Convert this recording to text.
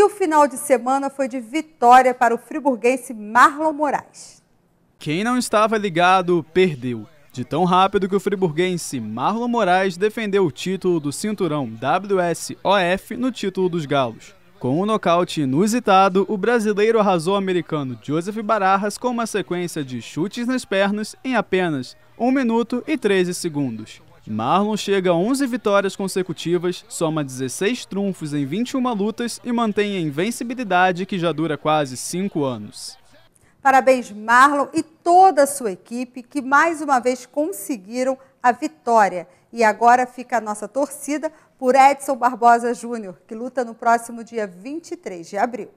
E o final de semana foi de vitória para o friburguense Marlon Moraes. Quem não estava ligado, perdeu. De tão rápido que o friburguense Marlon Moraes defendeu o título do cinturão WSOF no título dos galos. Com um nocaute inusitado, o brasileiro arrasou o americano Joseph Barajas com uma sequência de chutes nas pernas em apenas 1 minuto e 13 segundos. Marlon chega a 11 vitórias consecutivas, soma 16 trunfos em 21 lutas e mantém a invencibilidade que já dura quase 5 anos. Parabéns, Marlon e toda a sua equipe que mais uma vez conseguiram a vitória. E agora fica a nossa torcida por Edson Barbosa Júnior, que luta no próximo dia 23 de abril.